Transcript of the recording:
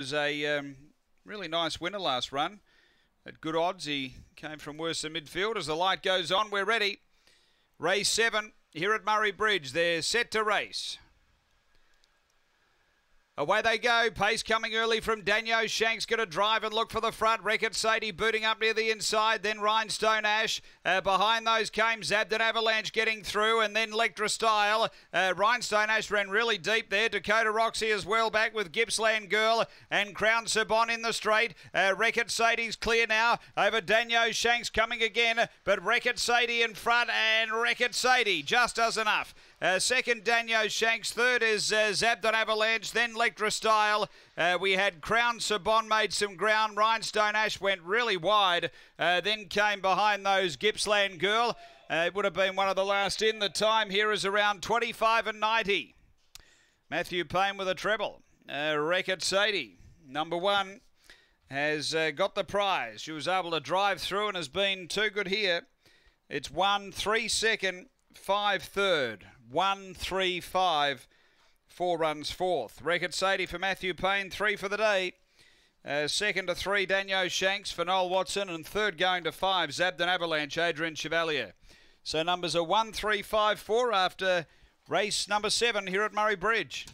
was a um, really nice winner last run. At good odds, he came from worse than midfield. As the light goes on, we're ready. Race seven here at Murray Bridge. They're set to race. Away they go. Pace coming early from Daniel Shanks. Going to drive and look for the front. Record Sadie booting up near the inside. Then Rhinestone Ash. Uh, behind those came Zabden Avalanche getting through. And then Lectra Style. Uh, Rhinestone Ash ran really deep there. Dakota Roxy as well back with Gippsland Girl. And Crown Sabon in the straight. Uh, Record Sadie's clear now. Over Daniel Shanks coming again. But Record Sadie in front. And Record Sadie just does enough. Uh, second, Daniel Shanks. Third is uh, Zabden Avalanche. Then Lectra Electra style. Uh, we had Crown Sabon made some ground. Rhinestone Ash went really wide. Uh, then came behind those Gippsland Girl. Uh, it would have been one of the last in. The time here is around 25 and 90. Matthew Payne with a treble. Uh, Record Sadie, number one, has uh, got the prize. She was able to drive through and has been too good here. It's one, three second, five third. One, three, five. Four runs fourth. Record Sadie for Matthew Payne, three for the day. Uh, second to three, Daniel Shanks for Noel Watson. And third going to five, Zabden Avalanche, Adrian Chevalier. So numbers are one, three, five, four after race number seven here at Murray Bridge.